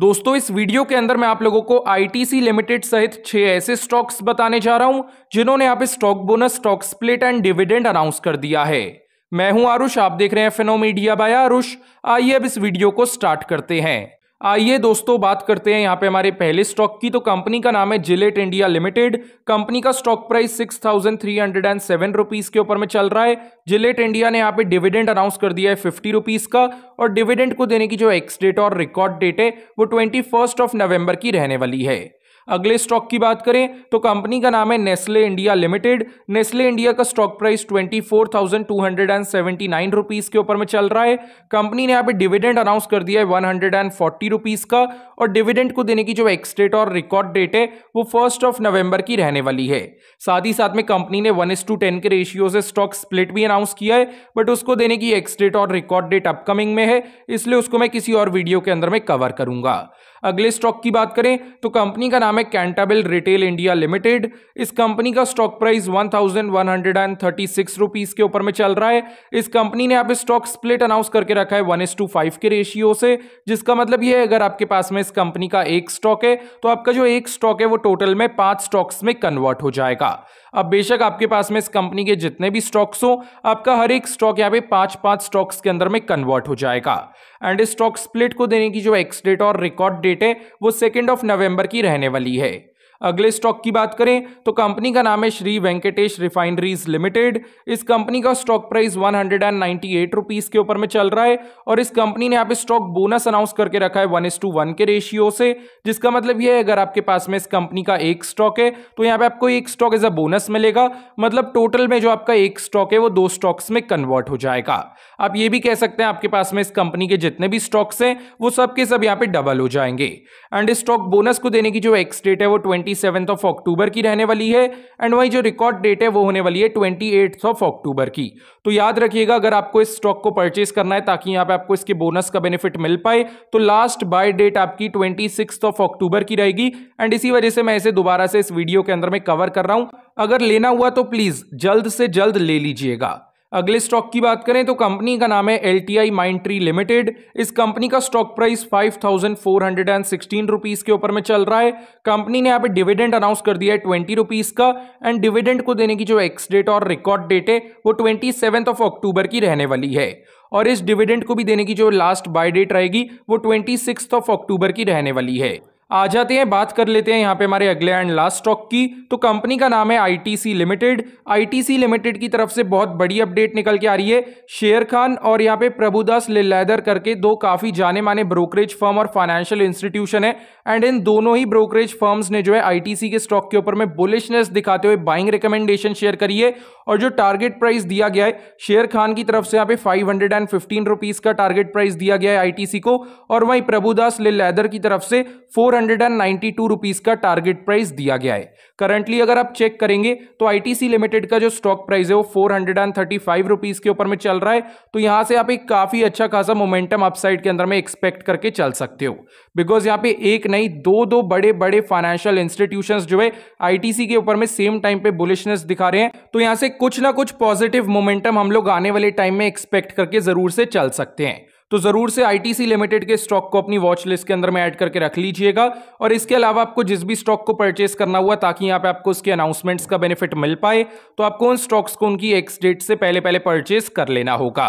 दोस्तों इस वीडियो के अंदर मैं आप लोगों को आईटीसी लिमिटेड सहित छह ऐसे स्टॉक्स बताने जा रहा हूं जिन्होंने आप stock bonus stock split and dividend announce कर दिया है मैं हूं आरुष आप देख रहे हैं मीडिया बाय आरुष आइए अब इस वीडियो को स्टार्ट करते हैं आइए दोस्तों बात करते हैं यहाँ पे हमारे पहले स्टॉक की तो कंपनी का नाम है जिलेट इंडिया लिमिटेड कंपनी का stock price six thousand three hundred and seven rupees के ऊपर में चल रहा है जिलेट इंडिया ने यहाँ पे डिविडेंड अनाउंस कर दिया है फिफ्टी रुपीज का और डिविडेंड को देने की जो एक्स डेट और रिकॉर्ड डेट है वो ट्वेंटी फर्स्ट ऑफ नवंबर की रहने वाली है अगले स्टॉक की बात करें तो कंपनी का नाम है Nestle India limited Nestle India का stock price twenty four thousand two hundred and seventy nine rupees के ऊपर में चल रहा है कंपनी ने यहाँ पे डिविडेंड अनाउंस कर दिया है one hundred and forty rupees का और डिविडेंड को देने की जो एक्सडेट और रिकॉर्ड डेट है वो फर्स्ट ऑफ नवंबर की रहने वाली है साथ ही साथ में कंपनी ने वन टू टेन के रेशियो से स्टॉक स्प्लिट भी अनाउंस किया है बट उसको देने की एक्सडेट और रिकॉर्ड डेट अपकमिंग में है इसलिए उसको मैं किसी और वीडियो के अंदर में कवर करूंगा अगले स्टॉक की बात करें तो कंपनी का नाम है कैंटाबिल रिटेल इंडिया लिमिटेड इस कंपनी का stock price one thousand one hundred and thirty six rupees के ऊपर में चल रहा है इस कंपनी ने आप स्टॉक स्प्लिट अनाउंस करके रखा है वन एस टू फाइव के रेशियो से जिसका मतलब यह है अगर आपके पास में इस कंपनी का एक स्टॉक है तो आपका जो एक स्टॉक है वो टोटल में पांच स्टॉक्स में कन्वर्ट हो जाएगा अब बेशक आपके पास में इस कंपनी के जितने भी स्टॉक्स हो आपका हर एक स्टॉक यहाँ पे पांच पांच स्टॉक्स के अंदर में कन्वर्ट हो जाएगा एंड स्टॉक स्प्लिट को देने की जो एक्स डेट और रिकॉर्ड डेट डेट है वो सेकेंड ऑफ नवंबर की रहने वाली है अगले स्टॉक की बात करें तो कंपनी का नाम है श्री वेंकटेश रिफाइनरीज लिमिटेड इस कंपनी का stock price one hundred and ninety eight rupees के ऊपर में चल रहा है और इस कंपनी ने आप स्टॉक बोनस अनाउंस करके रखा है वन एस टू वन के रेशियो से जिसका मतलब यह है अगर आपके पास में इस कंपनी का एक स्टॉक है तो यहाँ पे आपको एक स्टॉक एज अ बोनस मिलेगा मतलब टोटल में जो आपका एक स्टॉक है वो दो स्टॉक्स में कन्वर्ट हो जाएगा आप ये भी कह सकते हैं आपके पास में इस कंपनी के जितने भी स्टॉक्स हैं वो सब के सब यहाँ पे डबल हो जाएंगे एंड स्टॉक बोनस को देने की जो एक्स डेट है वो twenty twenty seventh of October की रहने वाली है एंड वही जो रिकॉर्ड डेट है वो होने वाली है ट्वेंटी एट्थ ऑफ अक्टूबर की तो याद रखिएगा अगर आपको इस स्टॉक को परचेज करना है ताकि यहाँ पे आपको इसके बोनस का बेनिफिट मिल पाए तो लास्ट बाय डेट आपकी ट्वेंटी सिक्स ऑफ अक्टूबर की रहेगी एंड इसी वजह से मैं इसे दोबारा से इस वीडियो के अंदर में कवर कर रहा हूँ अगर लेना हुआ तो प्लीज़ जल्द से जल्द ले लीजिएगा अगले स्टॉक की बात करें तो कंपनी का नाम है L T I Mindtree limited इस कंपनी का stock price five thousand four hundred and sixteen rupees के ऊपर में चल रहा है कंपनी ने यहाँ पे डिविडेंड अनाउंस कर दिया है ट्वेंटी रुपीज का एंड डिविडेंड को देने की जो एक्स डेट और रिकॉर्ड डेट है वो ट्वेंटी सेवेंथ ऑफ अक्टूबर की रहने वाली है और इस डिविडेंड को भी देने की जो लास्ट बाय डेट रहेगी वो ट्वेंटी सिक्स ऑफ अक्टूबर की रहने वाली है आ जाते हैं बात कर लेते हैं यहाँ पे हमारे अगले एंड लास्ट स्टॉक की तो कंपनी का नाम है आईटीसी लिमिटेड आईटीसी लिमिटेड की तरफ से बहुत बड़ी अपडेट निकल के आ रही है शेयर खान और यहाँ पे प्रभुदास लेदर करके दो काफ़ी जाने माने ब्रोकरेज फर्म और फाइनेंशियल इंस्टीट्यूशन है एंड इन दोनों ही ब्रोकरेज फर्म्स ने जो है आई के स्टॉक के ऊपर में बुलिशनेस दिखाते हुए बाइंग रिकमेंडेशन शेयर करी है और जो टारगेट प्राइस दिया गया है शेर खान की तरफ से यहाँ पे five hundred and fifteen rupees का टारगेट प्राइस दिया गया है आई को और वहीं प्रभुदास लेदर की तरफ से four hundred and ninety two rupees का टारगेट प्राइस दिया गया है करंटली अगर आप चेक करेंगे तो आईटीसी लिमिटेड का जो स्टॉक प्राइस है वो four hundred and thirty five rupees के ऊपर में चल रहा है तो यहां से आप एक काफ़ी अच्छा खासा मोमेंटम अपसाइड के अंदर में एक्सपेक्ट करके चल सकते हो बिकॉज यहां पे एक नहीं दो दो बड़े बड़े फाइनेंशियल इंस्टीट्यूशन जो है आईटीसी के ऊपर में सेम टाइम पे बुलिशनेस दिखा रहे हैं तो यहां से कुछ ना कुछ पॉजिटिव मोमेंटम हम लोग आने वाले टाइम में एक्सपेक्ट करके जरूर से चल सकते हैं तो ज़रूर से आईटीसी लिमिटेड के स्टॉक को अपनी वॉच लिस्ट के अंदर में ऐड करके रख लीजिएगा और इसके अलावा आपको जिस भी स्टॉक को परचेस करना हुआ ताकि यहाँ पे आपको उसके अनाउंसमेंट्स का बेनिफिट मिल पाए तो आपको उन स्टॉक्स को उनकी एक्स डेट से पहले पहले परचेस कर लेना होगा